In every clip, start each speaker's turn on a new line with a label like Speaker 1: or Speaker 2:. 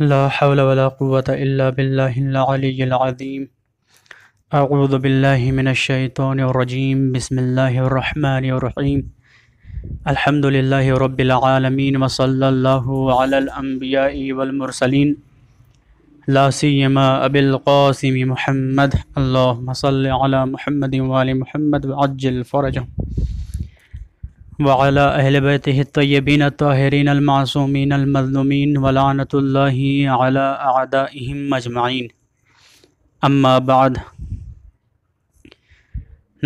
Speaker 1: ला हौल वला क़ुव्वत इल्ला बिल्लाहिल अलिय्यिल अज़ीम अऊज़ु बिल्लाहि मिनश शैतानिर रजीम बिस्मिल्लाहिर रहमानिर रहीम अल्हम्दुलिल्लाहि रब्बिल आलमीन व सल्लल्लाहु अलल अंबियाई वल मुरसलीन ला सियमा अबिल क़ासिम मुहम्मद अल्लाहुम्मा सल्लि वाला अहल बैत तय्यबिन तहरीन अलमासूमिन अलमजलूमिन वलानतल्लादाम मजमाइन अम्माबाद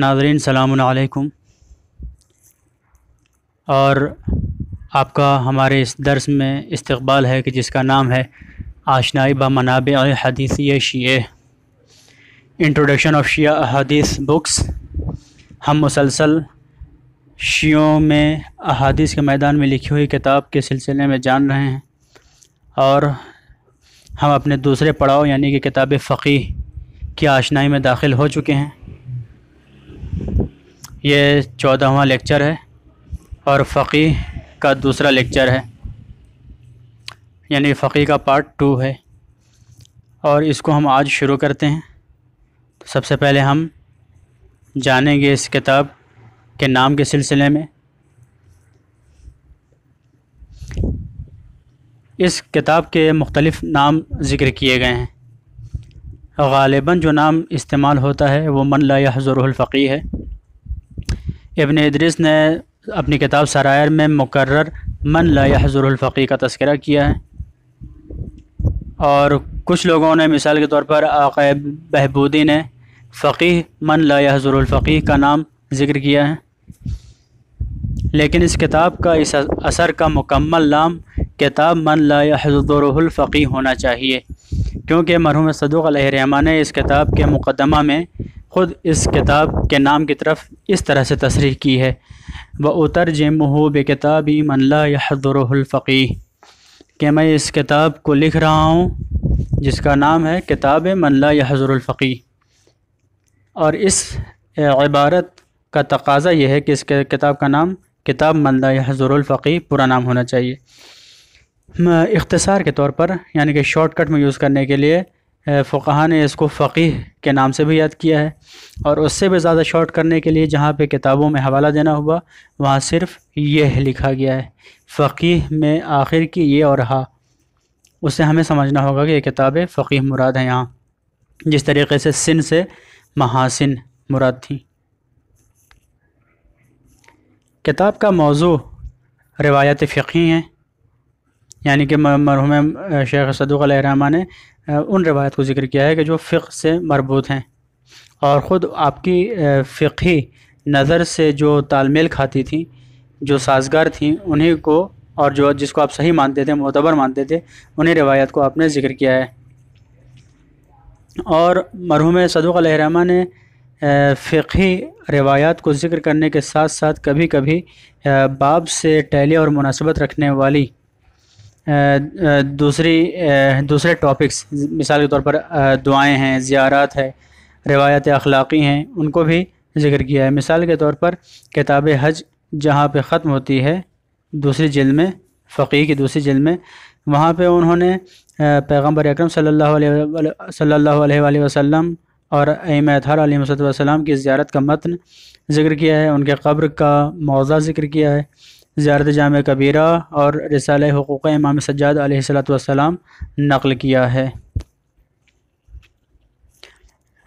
Speaker 1: नाजरीन सलामकुम और आपका हमारे इस दर्स में इस्तबाल है कि जिसका नाम है आशनाई ब मनाब हदीसी शीए introduction of Shia hadith books हम मुसलसल शियों में अहादीस के मैदान में लिखी हुई किताब के सिलसिले में जान रहे हैं और हम अपने दूसरे पड़ाव यानी कि किताब फ़कीह की आशनाई में दाखिल हो चुके हैं ये चौदहवा लेक्चर है और फ़कीह का दूसरा लेक्चर है यानी फ़कीह का पार्ट टू है और इसको हम आज शुरू करते हैं तो सबसे पहले हम जानेंगे इस किताब के नाम के सिलसिले में इस किताब के मुख्तलिफ़ नाम ज़िक्र किए गए हैं गालिबा जो नाम इस्तेमाल होता है वो मन ला हज़रफ़ी है इबन इदरीस ने अपनी किताब सरायर में मुकर्र मन ला हज़रफ़ी का तस्करा किया है और कुछ लोगों ने मिसाल के तौर पर आक़ बहबूदी ने फ़कीह मन ला हज़ुरफ़ी का नाम ज़िक्र किया है लेकिन इस किताब का इस असर का मुकम्मल नाम किताब मन लाजरफ़ी होना चाहिए क्योंकि मरहूम सदूक रहमान ने इस किताब के मुकदमा में ख़ुद इस किताब के नाम की तरफ इस तरह से तशरी की है व उतर किताब ही मन लाजरफ़ी कि मैं इस किताब को लिख रहा हूँ जिसका नाम है किताब मन लाजरफ़ी और इस इबारत का तकाजा यह है कि इस किताब का नाम किताब मंदा हजरफ़ी पूरा नाम होना चाहिए इख्तसार के तौर पर यानी कि शॉर्टकट में यूज़ करने के लिए फ़ुकहा ने इसको फ़कीह के नाम से भी याद किया है और उससे भी ज़्यादा शॉर्ट करने के लिए जहाँ पे किताबों में हवाला देना हुआ वहाँ सिर्फ यह लिखा गया है फ़कीह में आखिर की ये और हा उससे हमें समझना होगा कि ये किताबें फ़कीह मुराद हैं यहाँ जिस तरीके से सिन से महासिन मुराद थी किताब का मौजू रवायत फ़िकी हैं यानी कि मरहूम शेख सदुक रामा ने उन रवायत को ज़िक्र किया है कि जो फ़िक से मरबूत हैं और ख़ुद आपकी फ़िकी नज़र से जो तालमेल खाती थी जो साजगार थी उन्हीं को और जो जिसको आप सही मानते थे मोतबर मानते थे उन्हीं रवायत को आपने ज़िक्र किया है और मरहूम सदुक रामा ने फ़िकी रिवायात को ज़िक्र करने के साथ साथ कभी कभी बाब से टैली और मुनासबत रखने वाली दूसरी दूसरे टॉपिक्स मिसाल के तौर पर दुआएं हैं ज़्यारत है रिवायत अखलाक़ी हैं उनको भी जिक्र किया है मिसाल के तौर पर किताब हज जहाँ पे ख़त्म होती है दूसरी जिल में फ़कीह की दूसरी जिल में वहाँ पे उन्होंने पैगंबर अकरम सल्लल्लाहु अलैहि वसल्लम और एम अतहर वसल्लम की ज्यारत का मतन जिक्र किया है उनके कब्र का मौज़ा जिक्र किया है ज्यारत जाम कबीरा और रसाल हकूक़ इमाम सज्जाद सलाम नकल किया है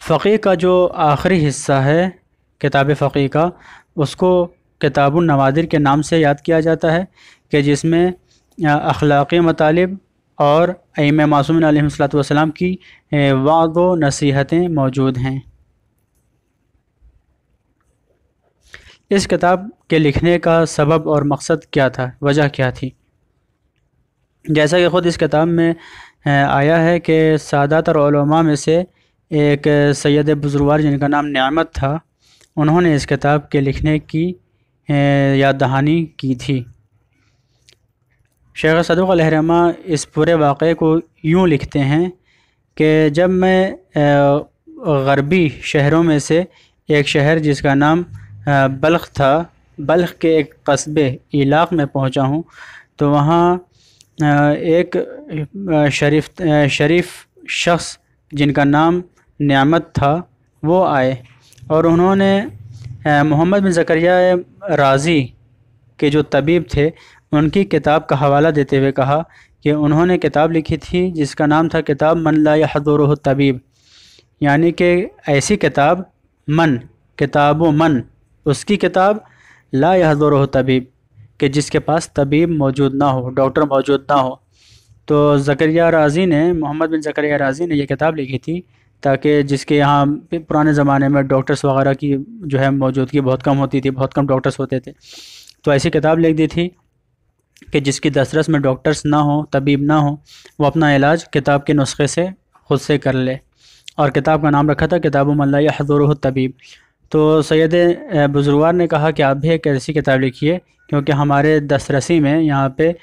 Speaker 1: फ़ी का जो आखिरी हिस्सा है किताब फ़ी का उसको किताबुल नवादिर के नाम से याद किया जाता है कि जिसमें अखलाक़ मतलब और अम मासूमिन आलम की वाद व नसीहतें मौजूद हैं इस किताब के लिखने का सबब और मकसद क्या था वजह क्या थी जैसा कि ख़ुद इस किताब में आया है कि सादातरमा में से एक सैद बुजुर्वार जिनका नाम न्यामत था उन्होंने इस किताब के लिखने की याद दहानी की थी शेख सदुक रहमा इस पूरे वाक़े को यूँ लिखते हैं कि जब मैं गरबी शहरों में से एक शहर जिसका नाम बल्ख था बल्ख के एक कस्बे इलाक़ में पहुंचा हूं तो वहां एक शरीफ शरीफ शख्स जिनका नाम नियामत था वो आए और उन्होंने मोहम्मद बिन जकरिया राज़ी के जो तबीब थे उनकी किताब का हवाला देते हुए कहा कि उन्होंने किताब लिखी थी जिसका नाम था किताब मन ला हज़ोर तबीब यानी कि ऐसी किताब मन किताब मन उसकी किताब ला हदूर तबीब कि जिसके पास तबीब मौजूद ना हो डॉक्टर मौजूद ना हो तो जकरिया राजी ने मोहम्मद बिन जकरिया राजी ने यह किताब लिखी थी ताकि जिसके यहाँ पुराने ज़माने में डॉक्टर्स वगैरह की जो है मौजूदगी बहुत कम होती थी बहुत कम डॉक्टर्स होते थे तो ऐसी किताब लिख दी थी कि जिसकी दसरस में डॉक्टर्स ना हो तबीब ना हो वो अपना इलाज किताब के नुस्खे से खुद से कर ले और किताब का नाम रखा था किताब मल्ला हजूर तबीब तो सैद बुजुर्गवार ने कहा कि आप भी एक ऐसी किताब लिखिए क्योंकि हमारे दसरसी में यहाँ पे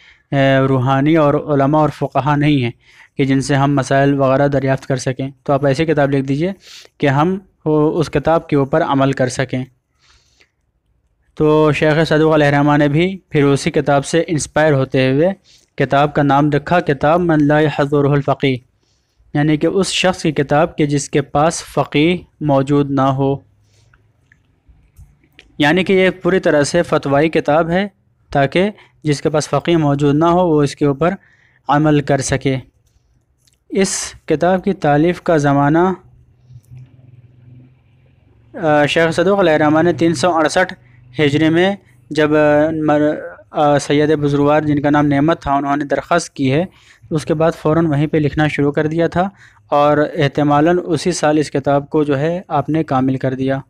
Speaker 1: रूहानी और उलमा और फ़ुहा नहीं हैं कि जिनसे हम मसाइल वगैरह दरियाफ़्त कर सकें तो आप ऐसी किताब लिख दीजिए कि हम उस किताब के ऊपर अमल कर सकें तो शेख सदुल रहमा ने भी फिर उसी किताब से इंस्पायर होते हुए किताब का नाम रखा किताब मल्ला हजरफ़ी यानी कि उस शख्स की किताब के जिसके पास फ़की मौजूद ना हो यानी कि यह पूरी तरह से फतवाई किताब है ताकि जिसके पास फ़कीह मौजूद ना हो वो इसके ऊपर अमल कर सके इस किताब की तालीफ़ का ज़माना शेख सदुल ने तीन सौ अड़सठ हिजरे में जब सैद बुजुर्गवार जिनका नाम नेमत था उन्होंने दरख्वास्त की है तो उसके बाद फ़ौर वहीं पर लिखना शुरू कर दिया था और अहतमाला उसी साल इस किताब को जो है आपने कामिल कर दिया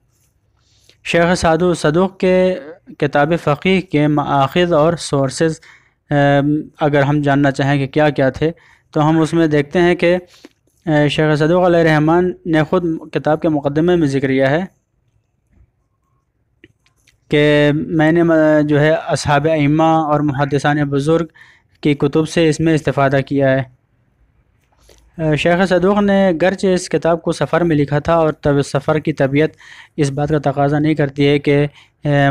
Speaker 1: शेख साधु सदुक के किताब फ़कीह के माखज़ और सोर्सेज अगर हम जानना चाहें कि क्या क्या थे तो हम उसमें देखते हैं कि शेख सदुक रहमान ने ख़ुद किताब के मुकदमे में जिक्र किया है कि मैंने जो है असहाब इमा और मुहदसान बुज़ुर्ग की कुतुब से इसमें इस्ता किया है शेख सदूक ने गर्च इस किताब को सफ़र में लिखा था और तब सफ़र की तबीयत इस बात का तकाजा नहीं करती है कि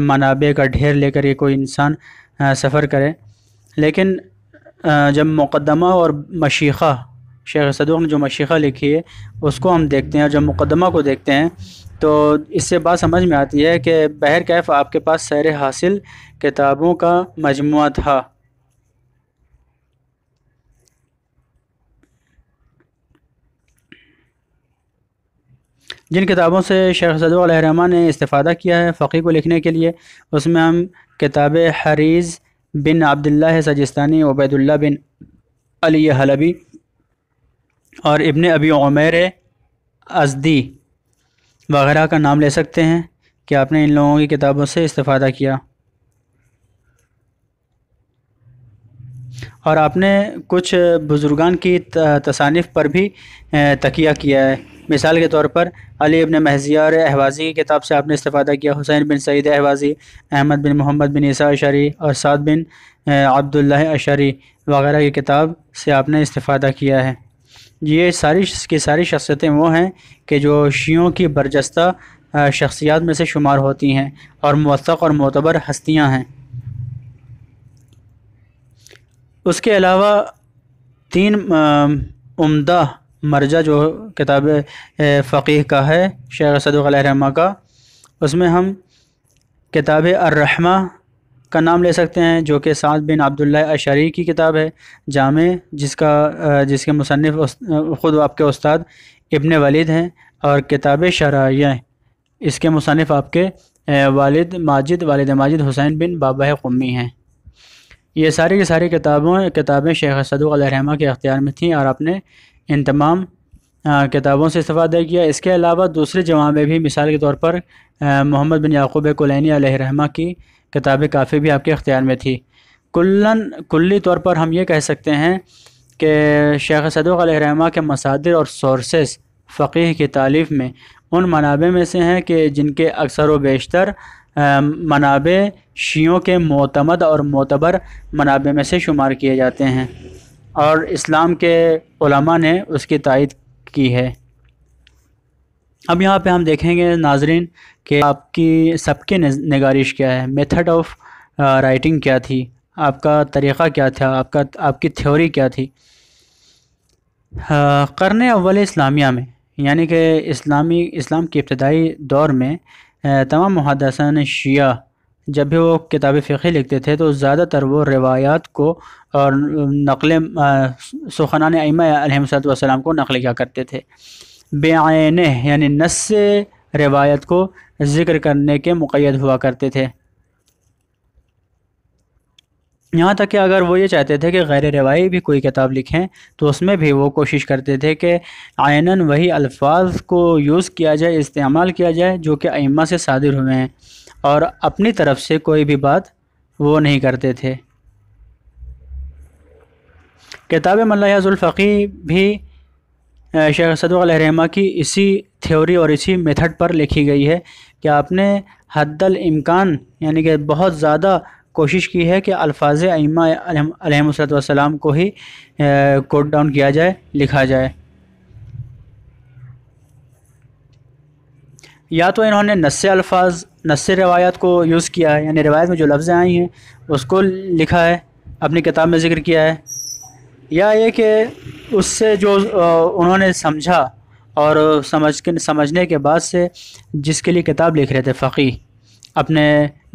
Speaker 1: मनाबे का ढेर लेकर ये कोई इंसान सफ़र करे लेकिन जब मुकदमा और मशीख़ा शेख सदूक ने जो मशीख़ा लिखी है उसको हम देखते हैं और जब मुकदमा को देखते हैं तो इससे बात समझ में आती है कि बहर कैफ आपके पास सैर हासिल किताबों का मजमू था जिन किताबों से शेख सदुलरहमा ने इस्ता किया है फ़कीर को लिखने के लिए उसमें हम किताब हरीज़ बिन अब्दुल्ला सजिस्तानी उबैदुल्ला बिन अली हलबी और इबन अबी उमेर अजदी वगैरह का नाम ले सकते हैं कि आपने इन लोगों की किताबों से इस्ता किया और आपने कुछ बुज़ुर्गान की तसानिफ पर भी तकिया किया है मिसाल के तौर पर अली इबन महजिया अहवाज़ी की किताब से आपने इस्ता किया हुसैन बिन सईद अहवाज़ी अहमद बिन मोहम्मद बिन ईसा अशरी और साद बिन अब्दुल्ल अशरी वगैरह की किताब से आपने इस्ता किया है ये सारी की सारी शख्सियतें वो हैं कि जो शियों की बर्जस्त शख्सियात में से शुमार होती हैं और मौसक और मोतबर हस्तियाँ हैं उसके अलावा तीन उम्दा मर्जा जो किताब फ़कीह का है शेख सदर रहमा का उसमें हम किताब अर्रहमा का नाम ले सकते हैं जो कि साद बिन अब्दुल्ला अशरी की किताब है जामे जिसका जिसके मुसनफ़ ख़ुद आपके उस्ताद इबन वालिद हैं और किताब शराय इसके मुसनफ़ आपके वालिद माजिद वालिद माजिद हुसैन बिन बाबा क़ुम्मी हैं ये सारी की सारी किताबों किताबें शेख सदुकमा के अख्तियार में थीं और आपने इन तमाम किताबों से इस्तः किया इसके अलावा दूसरे जवाब भी मिसाल के तौर पर मोहम्मद बिन याकूब कुलैनी रहमा की किताब काफ़ी भी आपके अख्तियार में थी कुल्लन कुल्ली तौर पर हम ये कह सकते हैं कि शेख रहमा के मसादिर और सोर्सेस फ़कीह की तालीफ में उन मनाबे में से हैं कि जिनके अक्सर व बेशतर मनाबे शियों के मोतमद और मोतबर मनाबे में से शुमार किए जाते हैं और इस्लाम के ने उसकी तायद की है अब यहाँ पे हम देखेंगे नाजरीन कि आपकी सबके नगारिश क्या है मेथड ऑफ राइटिंग क्या थी आपका तरीक़ा क्या था आपका आपकी थ्योरी क्या थी uh, करन अवल इस्लामिया में यानी कि इस्लामी इस्लाम के इब्तदाई दौर में uh, तमाम महादसन शिया जब भी वो किताब फ़िकी लिखते थे तो ज़्यादातर वो रिवायात को और uh, नकल सुखनान अमा वसलाम को नकल किया करते थे बेआन यानी नस रिवायत को ज़िक्र करने के मुद हुआ करते थे यहाँ तक कि अगर वो ये चाहते थे कि गैर रवाई भी कोई किताब लिखें तो उसमें भी वो कोशिश करते थे कि आयनन वही अल्फाज को यूज़ किया जाए इस्तेमाल किया जाए जो कि अम्मा से शादिर हुए हैं और अपनी तरफ से कोई भी बात वो नहीं करते थे किताब मल्लाजुल्फ़ी भी शेख सदुल रहमा की इसी थ्योरी और इसी मेथड पर लिखी गई है कि आपने हद्दल इम्कान यानी कि बहुत ज़्यादा कोशिश की है कि अल्फाज अमासलाम को ही कोट डाउन किया जाए लिखा जाए या तो इन्होंने नस्से अल्फाज नस्से रवायात को यूज़ किया है यानी रवायत में जो लफ्ज़ें आई हैं उसको लिखा है अपनी किताब में ज़िक्र किया है या ये कि उससे जो उन्होंने समझा और समझ के समझने के बाद से जिसके लिए किताब लिख रहे थे फ़कीह अपने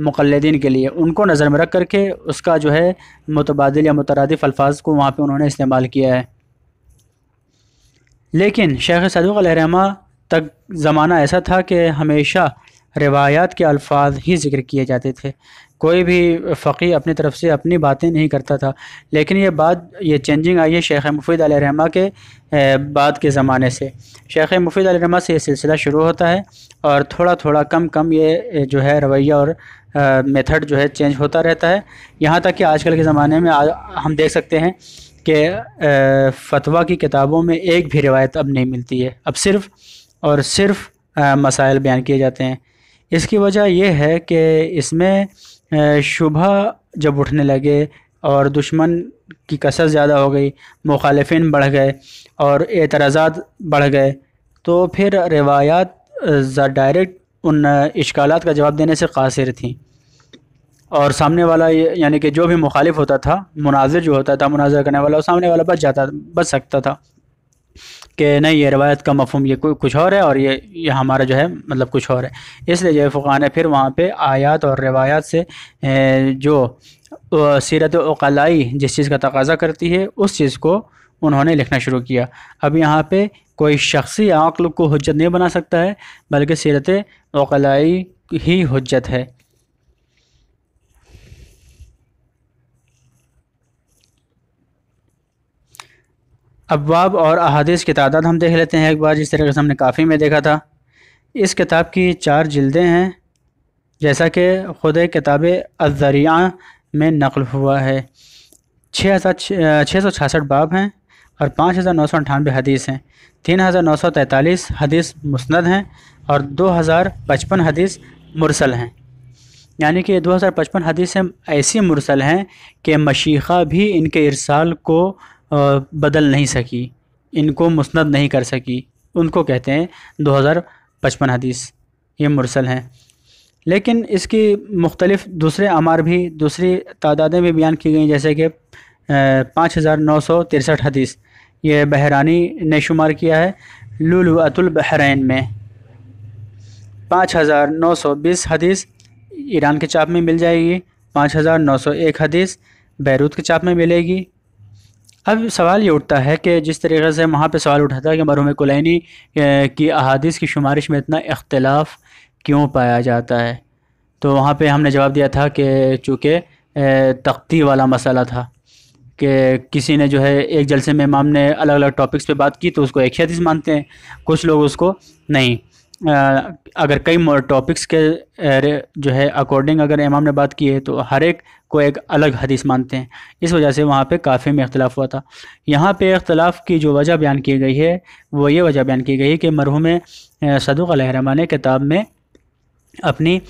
Speaker 1: मुकलदीन के लिए उनको नज़र में रख करके उसका जो है मुतबादल या मुतरदफ़ अल्फाज को वहाँ पे उन्होंने इस्तेमाल किया है लेकिन शेख सदुक रहमा तक ज़माना ऐसा था कि हमेशा रिवायात के अल्फाज ही जिक्र किए जाते थे कोई भी फ़कीर अपनी तरफ से अपनी बातें नहीं करता था लेकिन ये बात ये चेंजिंग आई है शेख मुफीद रहमा के बाद के ज़माने से शेख मुफीद रहमा से ये सिलसिला शुरू होता है और थोड़ा थोड़ा कम कम ये जो है रवैया और मेथड जो है चेंज होता रहता है यहाँ तक कि आजकल के ज़माने में हम देख सकते हैं कि फतवा की किताबों में एक भी रिवायत अब नहीं मिलती है अब सिर्फ़ और सिर्फ़ मसाइल बयान किए जाते हैं इसकी वजह यह है कि इसमें शुभ जब उठने लगे और दुश्मन की कसर ज़्यादा हो गई मुखालफन बढ़ गए और एतराज़ात बढ़ गए तो फिर रिवायात डायरेक्ट उन इश्काल का जवाब देने से कासिर थी और सामने वाला यानी कि जो भी मुखालिफ होता था मुनाजिर जो होता था मुनाजर करने वाला वो सामने वाला बच जाता बच सकता था कि नहीं ये रवायत का मफहम ये कुछ और है और ये ये हमारा जो है मतलब कुछ और है इसलिए जो है फ़ुक़ा ने फिर वहाँ पर आयात और रवायात से जो सीरत अकलाई जिस चीज़ का तकाजा करती है उस चीज़ को उन्होंने लिखना शुरू किया अब यहाँ पर कोई शख्सी अक्ल को हजत नहीं बना सकता है बल्कि सीरत अकलाई ही हजत है अबाब और अहादीस की तादाद हम देख लेते हैं एक बार जिस तरह से हमने काफ़ी में देखा था इस किताब की चार जल्दें हैं जैसा कि ख़ुद किताब अजरिया में नकल हुआ है छः हज़ार छः सौ छासठ बाब हैं और पाँच हज़ार नौ सौ अंठानवे हदीस हैं तीन हज़ार नौ सौ तैंतालीस हदीस मुस्ंद हैं और दो हज़ार पचपन हदीस मुरसल हैं यानी कि दो हज़ार पचपन हदीसें ऐसी मुरसल हैं कि मशीख़ा भी इनके इरसाल को बदल नहीं सकी इनको मुस्ंद नहीं कर सकी उनको कहते हैं 2055 हदीस ये मुरसल हैं लेकिन इसकी मुख्तलिफ दूसरे अमार भी दूसरी तादादें भी बयान की गई जैसे कि पाँच हज़ार नौ सौ तिरसठ हदीस ये बहरानी ने शुमार किया है लुलअतुल बहरीन में पाँच हज़ार नौ सौ बीस हदीस ईरान के चाप में मिल जाएगी पाँच हज़ार नौ सौ एक हदीस बैरूत के चाप में मिलेगी अब सवाल ये उठता है कि जिस तरीके से वहाँ पर सवाल उठा था कि मरहूम कुलैनी की अहादीस की शुमारिश में इतना अख्तिलाफ क्यों पाया जाता है तो वहाँ पर हमने जवाब दिया था कि चूँकि तख्ती वाला मसला था कि किसी ने जो है एक जलसे में इमाम ने अलग अलग टॉपिक्स पे बात की तो उसको एक हदीस मानते हैं कुछ लोग उसको नहीं अगर कई टॉपिक्स के जो है अकॉर्डिंग अगर इमाम ने बात की है तो हर एक को एक अलग हदीस मानते हैं इस वजह से वहाँ पे काफ़ी में अख्तलाफ हुआ था यहाँ पे अख्तलाफ की जो वजह बयान की गई है वो ये वजह बयान की गई है कि मरहूम सदुक रहमा ने किताब में अपनी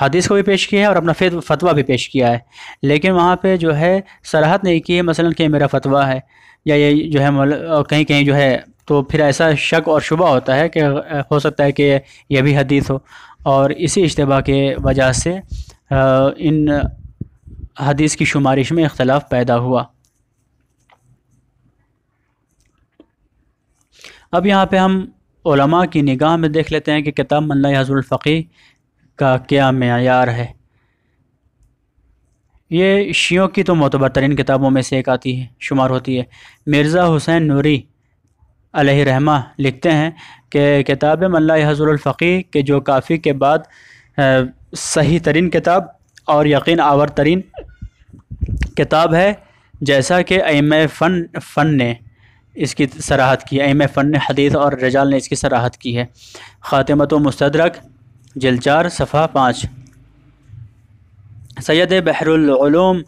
Speaker 1: हदीस को भी पेश किया है और अपना फिर फतवा भी पेश किया है लेकिन वहाँ पर जो है सराहत नहीं की है मसलन कि मेरा फतवा है या ये जो है कहीं कहीं जो है तो फिर ऐसा शक और शुबा होता है कि हो सकता है कि यह भी हदीस हो और इसी इज्तबा के वजह से इन हदीस की शुमारिश में इख्तलाफ पैदा हुआ अब यहाँ पे हम ओलमा की निगाह में देख लेते हैं कि किताब मल्ला हजरफ़ी का क्या मैार है ये शियों की तो मोतबर तरीन किताबों में से एक आती है शुमार होती है मिर्ज़ा हुसैन नूरी रहमा लिखते हैं कि किताब मल्ला हजरफ़ी के जो काफ़ी के बाद सही तरीन किताब और यकीन आवर तरीन किताब है जैसा कि एम फ़न फ़न ने इसकी सराहत की एम फ़न ने हदीत और रजाल ने इसकी सराहत की है ख़ातमत मुस्तरक जलचार सफ़ा पाँच सैद बहरूम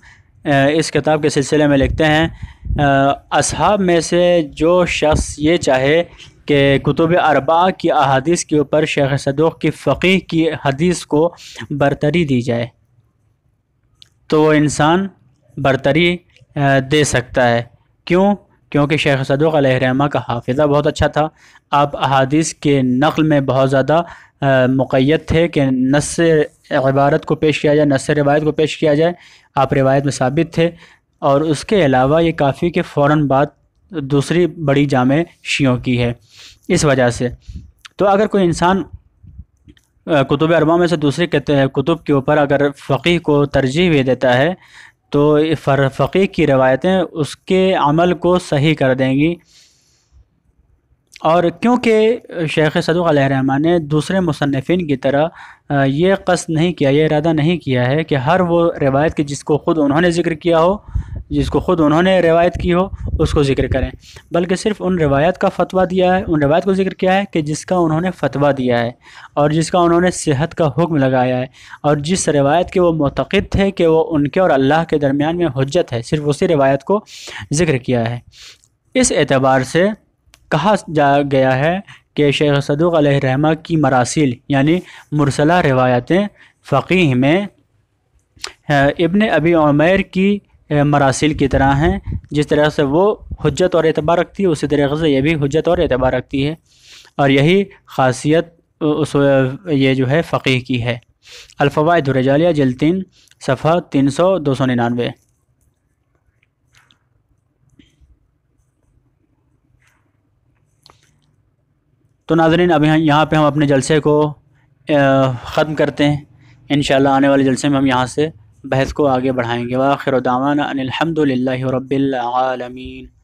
Speaker 1: इस किताब के सिलसिले में लिखते हैं असहाब में से जो शख्स ये चाहे कि कुतुब अरबा की अहादीस के ऊपर शेख सदूक की फ़कीह की हदीस को बरतरी दी जाए तो वो इंसान बरतरी दे सकता है क्यों क्योंकि शेख सदोक रहमा का हाफिज़ा बहुत अच्छा था आप अहादीस के नकल में बहुत ज़्यादा मुकैत थे कि नस इबारत को पेश किया जाए नसर रवायत को पेश किया जाए आप रिवायत में साबित थे और उसके अलावा ये काफ़ी के फ़ौर बाद दूसरी बड़ी जाम शियों की है इस वजह से तो अगर कोई इंसान कुतुब अरबा में से दूसरे कहते हैं कुतुब के ऊपर अगर फ़कीह को तरजीह भी देता है तो फ़कीह की रवायतें उसके अमल को सही कर देंगी और क्योंकि शेख सदुक रहमान ने दूसरे मुसनफ़िन की तरह ये कस नहीं किया ये इरादा नहीं किया है कि हर वो रिवायत की जिसको ख़ुद उन्होंने ज़िक्र किया हो जिसको ख़ुद उन्होंने रिवायत की हो उसको ज़िक्र करें बल्कि सिर्फ़ उन रिवायत का फतवा दिया है उन रिवायत को ज़िक्र किया है कि जिसका उन्होंने फतवा दिया है और जिसका उन्होंने सेहत का हुक्म लगाया है और जिस रिवायत के वो मतक़द थे कि वो उनके और अल्लाह के दरमियान में हजत है सिर्फ उसी रिवायत को ज़िक्र किया है इस एतबार से कहा जा गया है कि शेख सदुक रहमा की मरासिल यानी मुरसला रवायतें फ़कीह में इबन अबी उमैर की मरासिल की तरह हैं जिस तरह से वो हजत और एतबार रखती है उसी तरह से यह भी हजत और एतबार रखती है और यही खासियत उस ये जो है फ़कीह की है अलफवा दुरजालिया जल्द सफ़ा तीन सौ दो सौ निन्यानवे तो नाजरीन अब यहाँ पर हम अपने जलसे को ख़त्म करते हैं इन आने वाले जलसे में हम यहाँ से बहस को आगे बढ़ाएँगे वाखिर दावाना अनिलहमदिल्लाबीआलमीन